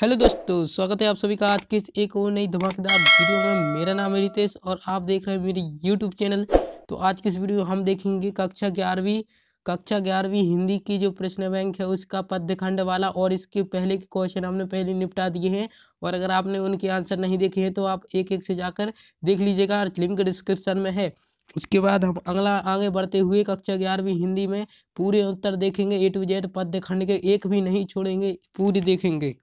hello दोस्तों स्वागत है आप सभी का आज के एक और नई धमाकेदार वीडियो में मेरा नाम है रितेश और आप देख रहे हैं मेरी यूट्यूब चैनल तो आज की इस वीडियो हम देखेंगे कक्षा ग्यारहवीं कक्षा ग्यारहवीं हिंदी की जो प्रश्न बैंक है उसका पद्यखंड वाला और इसके पहले के क्वेश्चन हमने पहले निपटा दिए हैं और अगर आपने उनके आंसर नहीं देखे हैं तो आप एक एक से जाकर देख लीजिएगा लिंक डिस्क्रिप्शन में है उसके बाद हम अगला आगे बढ़ते हुए कक्षा ग्यारहवीं हिंदी में पूरे उत्तर देखेंगे ए टू जेड पद्य खंड के एक भी नहीं छोड़ेंगे पूरे देखेंगे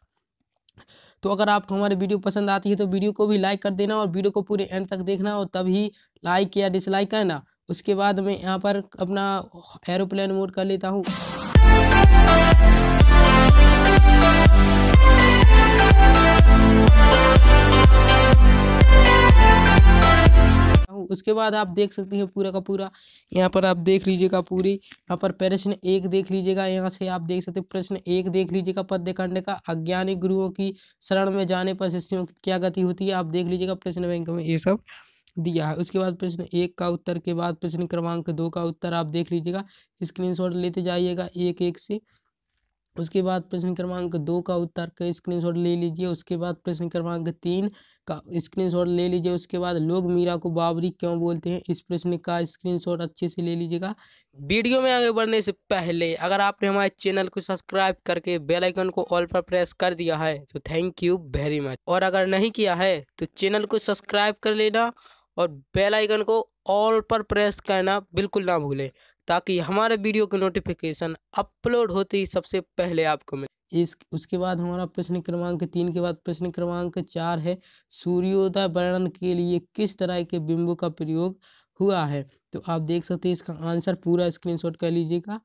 तो अगर आपको हमारी वीडियो पसंद आती है तो वीडियो को भी लाइक कर देना और वीडियो को पूरे एंड तक देखना और तभी लाइक या डिसलाइक करना उसके बाद मैं यहाँ पर अपना एरोप्लेन मोड कर लेता हूँ उसके बाद आप देख सकते हैं पूरा का पूरा यहाँ पर आप देख लीजिएगा पूरी यहाँ पर प्रश्न एक देख लीजिएगा यहाँ से आप देख सकते हैं प्रश्न एक देख लीजिएगा खंड का अज्ञानी गुरुओं की शरण में जाने पर शिष्यों की क्या गति होती है आप देख लीजिएगा प्रश्न बैंक में ये सब दिया है उसके बाद प्रश्न एक का उत्तर के बाद प्रश्न क्रमांक दो का उत्तर आप देख लीजिएगा स्क्रीनशॉट लेते जाइएगा एक एक से उसके बाद प्रश्न क्रमांक दो का उत्तर का स्क्रीनशॉट ले लीजिए उसके बाद प्रश्न क्रमांक तीन का स्क्रीनशॉट ले लीजिए उसके बाद लोग मीरा को बाबरी क्यों बोलते हैं इस प्रश्न का स्क्रीनशॉट अच्छे से ले लीजिएगा वीडियो में आगे बढ़ने से पहले अगर आपने हमारे चैनल को सब्सक्राइब करके बेल आइकन को ऑल पर प्रेस कर दिया है तो थैंक यू वेरी मच और अगर नहीं किया है तो चैनल को सब्सक्राइब कर लेना और बेल आइकन को ऑल पर प्रेस करना बिल्कुल ना भूलें ताकि हमारे वीडियो के नोटिफिकेशन अपलोड होते ही सबसे पहले आपको मिले इस उसके बाद हमारा प्रश्न क्रमांक तीन के बाद प्रश्न क्रमांक चार है सूर्योदय वर्णन के लिए किस तरह के बिंबु का प्रयोग हुआ है तो आप देख सकते हैं इसका आंसर पूरा स्क्रीनशॉट कर लीजिएगा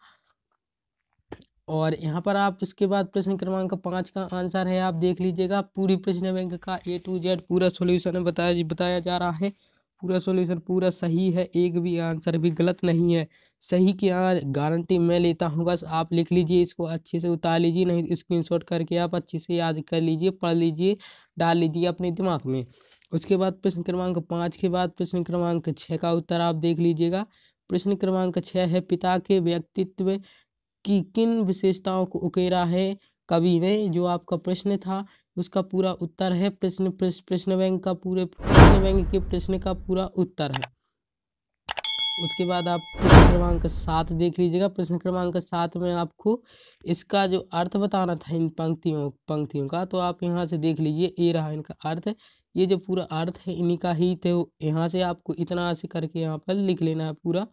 और यहाँ पर आप उसके बाद प्रश्न क्रमांक पाँच का आंसर है आप देख लीजिएगा पूरी प्रश्न बैंक का ए टू जेड पूरा सोल्यूशन बताया बताया जा रहा है पूरा सॉल्यूशन पूरा सही है एक भी आंसर भी गलत नहीं है सही की यहाँ गारंटी मैं लेता हूँ बस आप लिख लीजिए इसको अच्छे से उतार लीजिए नहीं स्क्रीनशॉट तो करके आप अच्छे से याद कर लीजिए पढ़ लीजिए डाल लीजिए अपने दिमाग में उसके बाद प्रश्न क्रमांक पाँच के बाद प्रश्न क्रमांक छः का उत्तर आप देख लीजिएगा प्रश्न क्रमांक छः है पिता के व्यक्तित्व की किन विशेषताओं को उकेरा है कवि ने जो आपका प्रश्न था उसका पूरा उत्तर है प्रश्न प्रश्न बैंक का पूरे प्रश्न बैंक के प्रश्न का पूरा उत्तर है उसके बाद आप प्रश्न क्रमांक सात देख लीजिएगा प्रश्न क्रमांक सात में आपको इसका जो अर्थ बताना था इन पंक्तियों पंक्तियों का तो आप यहाँ से देख लीजिए ये रहा इनका अर्थ ये जो पूरा अर्थ है इन्हीं का ही तो यहाँ से आपको इतना से करके यहाँ पर लिख लेना है पूरा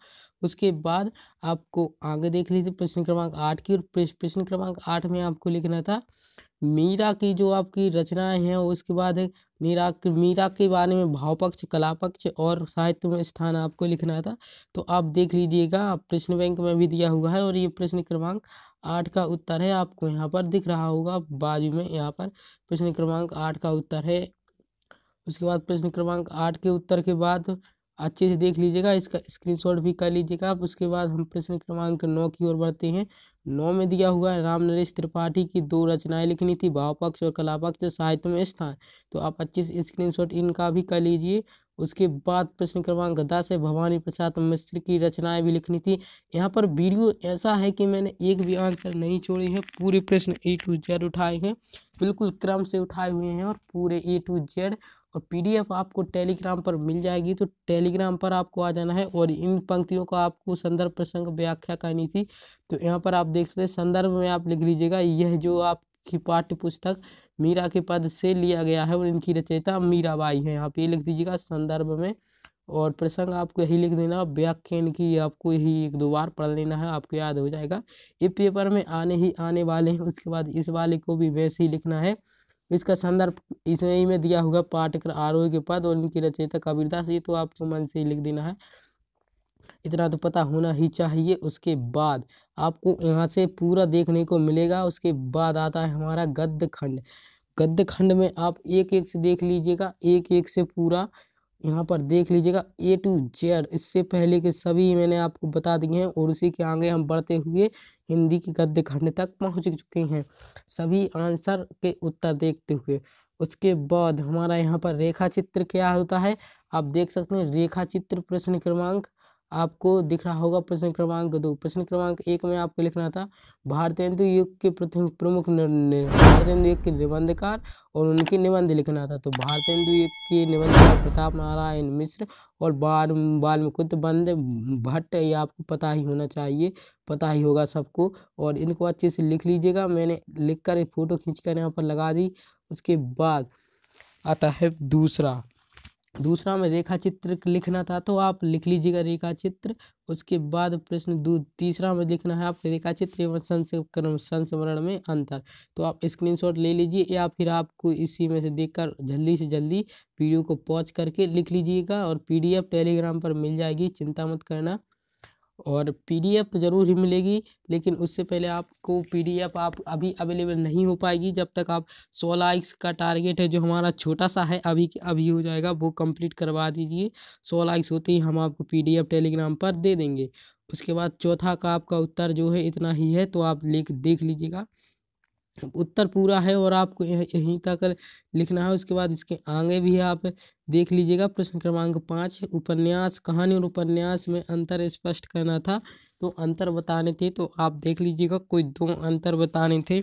उसके बाद आपको आगे देख लीजिए प्रश्न क्रमांक आठ की और प्रश्न क्रमांक आठ में आपको लिखना था मीरा की जो आपकी रचनाएं हैं उसके बाद मीरा मीरा के बारे में भावपक्ष कलापक्ष कला पक्ष और साहित्य में स्थान आपको लिखना था तो आप देख लीजिएगा प्रश्न बैंक में भी दिया हुआ है और ये प्रश्न क्रमांक आठ का उत्तर है आपको यहाँ पर दिख रहा होगा बाजू में यहाँ पर प्रश्न क्रमांक आठ का उत्तर है उसके बाद प्रश्न क्रमांक आठ के उत्तर के बाद अच्छे से देख लीजिएगा इसका स्क्रीनशॉट भी कर लीजिएगा आप उसके बाद हम प्रश्न क्रमांक नौ की ओर बढ़ते हैं नौ में दिया हुआ है राम नरेश त्रिपाठी की दो रचनाएं लिखनी थी भावपक्ष और कलापक्ष साहित्य में स्थान तो आप अच्छे से स्क्रीनशॉट इनका भी कर लीजिए उसके बाद प्रश्न क्रमांक दस है भवानी प्रसाद मिश्र की रचनाएं भी लिखनी थी यहाँ पर वीडियो ऐसा है कि मैंने एक भी आंसर नहीं छोड़े हैं पूरे प्रश्न ए टू जेड उठाए हैं बिल्कुल क्रम से उठाए हुए हैं और पूरे ए टू जेड और पीडीएफ आपको टेलीग्राम पर मिल जाएगी तो टेलीग्राम पर आपको आ जाना है और इन पंक्तियों का आपको संदर्भ प्रसंग व्याख्या करनी थी तो यहाँ पर आप देख सकते संदर्भ में आप लिख लीजिएगा यह जो आप की पाठ्य पुस्तक मीरा के पद से लिया गया है और इनकी रचयिता मीराबाई है यहाँ पे लिख दीजिएगा संदर्भ में और प्रसंग आपको यही लिख देना व्याख्यान की आपको यही एक दो बार पढ़ लेना है आपको याद हो जाएगा ये पेपर में आने ही आने वाले हैं उसके बाद इस वाले को भी वैसे ही लिखना है इसका संदर्भ इसमें ही में दिया होगा पाठ्यक्रम आरोह के पद और इनकी रचयिता कबीरदास ये तो आपको मन से ही लिख देना है इतना तो पता होना ही चाहिए उसके बाद आपको यहाँ से पूरा देखने को मिलेगा उसके बाद आता है हमारा गद्य खंड गद्य खंड में आप एक एक से देख लीजिएगा एक एक से पूरा यहाँ पर देख लीजिएगा ए टू जेड इससे पहले के सभी मैंने आपको बता दिए हैं और उसी के आगे हम बढ़ते हुए हिंदी के गद्य खंड तक पहुँच चुके हैं सभी आंसर के उत्तर देखते हुए उसके बाद हमारा यहाँ पर रेखा चित्र क्या होता है आप देख सकते हैं रेखा चित्र प्रश्न क्रमांक आपको दिख रहा होगा प्रश्न क्रमांक दो प्रश्न क्रमांक एक में आपको लिखना था भारतेंदु युग के प्रथम प्रमुख भारतेंदु युग के निबंधकार और उनके निबंध लिखना था तो भारतेंदु युग के निबंधकार प्रताप नारायण मिश्र और बाल वाल्मीकुत बंद भट्ट ये आपको पता ही होना चाहिए पता ही होगा सबको और इनको अच्छे से लिख लीजिएगा मैंने लिख कर फोटो खींच कर यहाँ पर लगा दी उसके बाद आता है दूसरा दूसरा में रेखा चित्र लिखना था तो आप लिख लीजिएगा रेखा चित्र उसके बाद प्रश्न तीसरा में लिखना है आपके रेखा चित्र एवं संस्मरण में अंतर तो आप स्क्रीनशॉट ले लीजिए या फिर आपको इसी में से देखकर जल्दी से जल्दी वीडियो को पॉज करके लिख लीजिएगा और पीडीएफ टेलीग्राम पर मिल जाएगी चिंता मत करना और पीडीएफ ज़रूर ही मिलेगी लेकिन उससे पहले आपको पीडीएफ आप अभी अवेलेबल नहीं हो पाएगी जब तक आप सोलह लाइक्स का टारगेट है जो हमारा छोटा सा है अभी अभी हो जाएगा वो कंप्लीट करवा दीजिए सोलह लाइक्स होते ही हम आपको पीडीएफ टेलीग्राम पर दे देंगे उसके बाद चौथा का आपका उत्तर जो है इतना ही है तो आप लिख देख लीजिएगा उत्तर पूरा है और आपको यहीं तक लिखना है उसके बाद इसके आगे भी आप देख लीजिएगा प्रश्न क्रमांक पाँच उपन्यास कहानी और उपन्यास में अंतर स्पष्ट करना था तो अंतर बताने थे तो आप देख लीजिएगा कोई दो अंतर बताने थे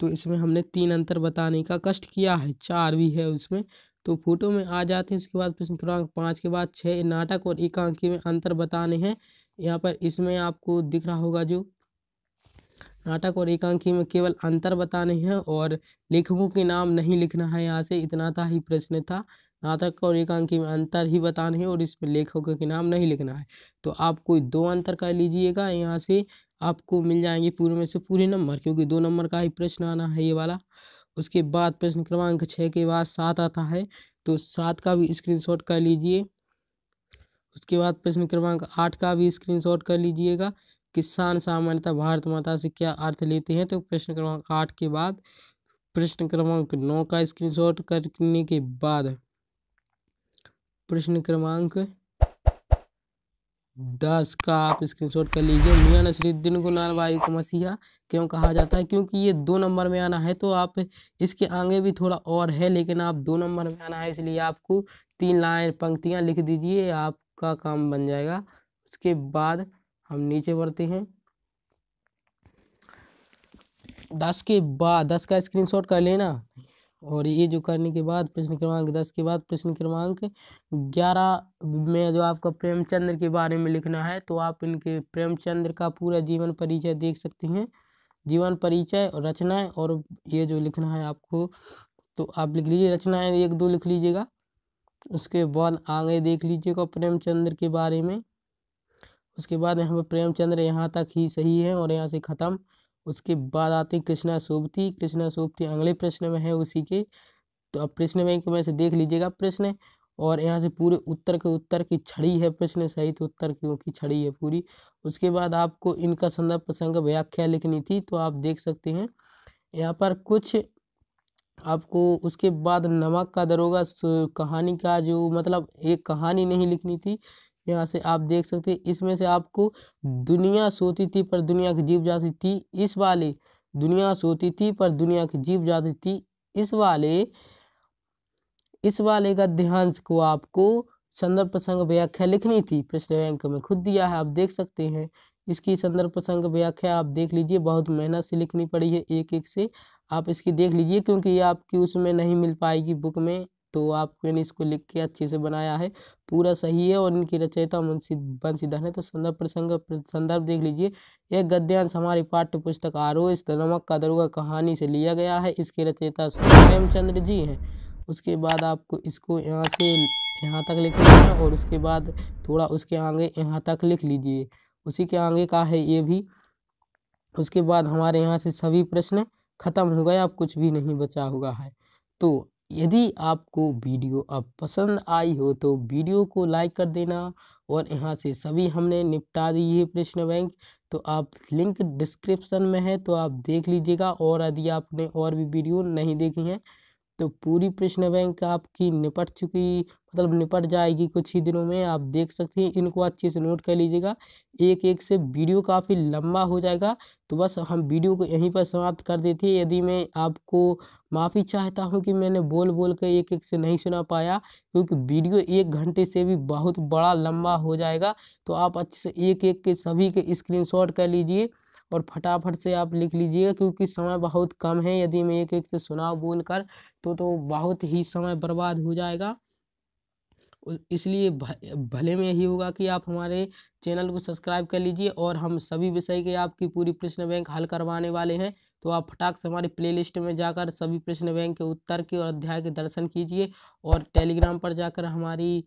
तो इसमें हमने तीन अंतर बताने का कष्ट किया है चार भी है उसमें तो फोटो में आ जाते हैं उसके बाद प्रश्न क्रमांक पाँच के बाद छः नाटक और एकांकी में अंतर बताने हैं यहाँ पर इसमें आपको दिख रहा होगा जो नाटक और एकांकी में केवल अंतर बताने हैं और लेखकों के नाम नहीं लिखना है यहाँ से इतना था ही प्रश्न था नाटक और एकांकी में अंतर ही बताने हैं और इसमें लेखकों के नाम नहीं लिखना है तो आप कोई दो अंतर कर लीजिएगा यहाँ से आपको मिल जाएंगे पूरे में से पूरे नंबर क्योंकि दो नंबर का ही प्रश्न आना है ये वाला उसके बाद प्रश्न क्रमांक छः के बाद सात आता है तो सात का भी स्क्रीन कर लीजिए उसके बाद प्रश्न क्रमांक आठ का भी स्क्रीनशॉट कर लीजिएगा किसान सामान्यतः भारत माता से क्या अर्थ लेते हैं तो प्रश्न क्रमांक आठ के बाद प्रश्न क्रमांक नौ का स्क्रीनशॉट करने के बाद प्रश्न क्रमांक दस का आप स्क्रीनशॉट कर लीजिए मियाँ नसरुद्दीन को नाल वायु को मसीहा क्यों कहा जाता है क्योंकि ये दो नंबर में आना है तो आप इसके आगे भी थोड़ा और है लेकिन आप दो नंबर में आना है इसलिए आपको तीन लाइन पंक्तियां लिख दीजिए आपका काम बन जाएगा उसके बाद हम नीचे बढ़ते हैं दस के बाद दस का स्क्रीनशॉट कर लेना और ये जो करने के बाद प्रश्न क्रमांक दस के बाद प्रश्न क्रमांक ग्यारह में जो आपका प्रेमचंद्र के बारे में लिखना है तो आप इनके प्रेमचंद्र का पूरा जीवन परिचय देख सकते हैं जीवन परिचय रचनाएं और ये जो लिखना है आपको तो आप लिख लीजिए रचनाएं एक दो लिख लीजिएगा उसके बाद आगे देख लीजिएगा प्रेमचंद्र के बारे में उसके बाद यहाँ पर प्रेमचंद्र यहाँ तक ही सही है और यहाँ से ख़त्म उसके बाद आते हैं कृष्णा सोबती कृष्णा सोबती अगले प्रश्न में है उसी के तो अब प्रश्न बैंक में से देख लीजिएगा प्रश्न और यहाँ से पूरे उत्तर के उत्तर की छड़ी है प्रश्न सहित उत्तर की छड़ी है पूरी उसके बाद आपको इनका संदर्भ प्रसंग व्याख्या लिखनी थी तो आप देख सकते हैं यहाँ पर कुछ आपको उसके बाद नमक का दरोगा कहानी का जो मतलब एक कहानी नहीं लिखनी थी यहाँ से आप देख सकते हैं इसमें से आपको दुनिया सोती थी पर दुनिया की जीव जाती थी इस वाले दुनिया सोती थी पर दुनिया की जीव जाती थी इस वाले इस वाले का ध्यान को आपको संदर्भ प्रसंग व्याख्या लिखनी थी प्रश्न अंक में खुद दिया है आप देख सकते हैं इसकी संदर्भ प्रसंग व्याख्या आप देख लीजिए बहुत मेहनत से लिखनी पड़ी है एक एक से आप इसकी देख लीजिए क्योंकि ये आपकी उसमें नहीं मिल पाएगी बुक में तो आप मैंने इसको लिख के अच्छे से बनाया है पूरा सही है और इनकी रचयिता बंशीधर है तो संदर्भ प्रसंग संदर्भ देख लीजिए यह गद्यांश हमारे पाठ्य पुस्तक आरोप नमक का दरोगा कहानी से लिया गया है इसके रचयिता प्रेमचंद्र जी हैं उसके बाद आपको इसको यहाँ से यहाँ तक लिख लीजिए और उसके बाद थोड़ा उसके आगे यहाँ तक लिख लीजिए उसी के आगे का है ये भी उसके बाद हमारे यहाँ से सभी प्रश्न खत्म हो गए अब कुछ भी नहीं बचा हुआ है तो यदि आपको वीडियो अब पसंद आई हो तो वीडियो को लाइक कर देना और यहाँ से सभी हमने निपटा दी है प्रश्न बैंक तो आप लिंक डिस्क्रिप्शन में है तो आप देख लीजिएगा और यदि आपने और भी वीडियो नहीं देखी हैं तो पूरी प्रश्न बैंक आपकी निपट चुकी मतलब निपट जाएगी कुछ ही दिनों में आप देख सकते हैं इनको अच्छे से नोट कर लीजिएगा एक एक से वीडियो काफ़ी लंबा हो जाएगा तो बस हम वीडियो को यहीं पर समाप्त कर देते हैं यदि मैं आपको माफ़ी चाहता हूं कि मैंने बोल बोल कर एक एक से नहीं सुना पाया क्योंकि वीडियो एक घंटे से भी बहुत बड़ा लंबा हो जाएगा तो आप अच्छे से एक एक के सभी के स्क्रीन कर लीजिए और फटाफट से आप लिख लीजिएगा क्योंकि समय बहुत कम है यदि मैं एक एक से सुनाव बोल कर तो तो बहुत ही समय बर्बाद हो जाएगा इसलिए भले में यही होगा कि आप हमारे चैनल को सब्सक्राइब कर लीजिए और हम सभी विषय के आपकी पूरी प्रश्न बैंक हल करवाने वाले हैं तो आप फटाक से हमारे प्लेलिस्ट में जाकर सभी प्रश्न बैंक के उत्तर के और अध्याय के दर्शन कीजिए और टेलीग्राम पर जाकर हमारी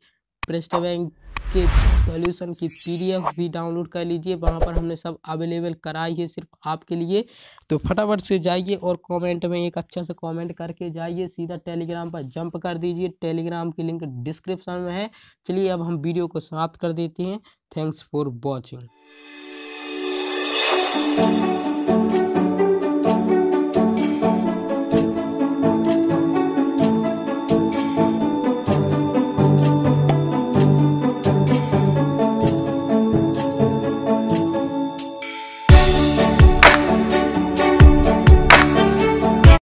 प्रश्न बैंक के सॉल्यूशन की पीडीएफ भी डाउनलोड कर लीजिए वहाँ पर हमने सब अवेलेबल कराई है सिर्फ आपके लिए तो फटाफट से जाइए और कमेंट में एक अच्छा सा कमेंट करके जाइए सीधा टेलीग्राम पर जंप कर दीजिए टेलीग्राम की लिंक डिस्क्रिप्शन में है चलिए अब हम वीडियो को समाप्त कर देते हैं थैंक्स फॉर वॉचिंग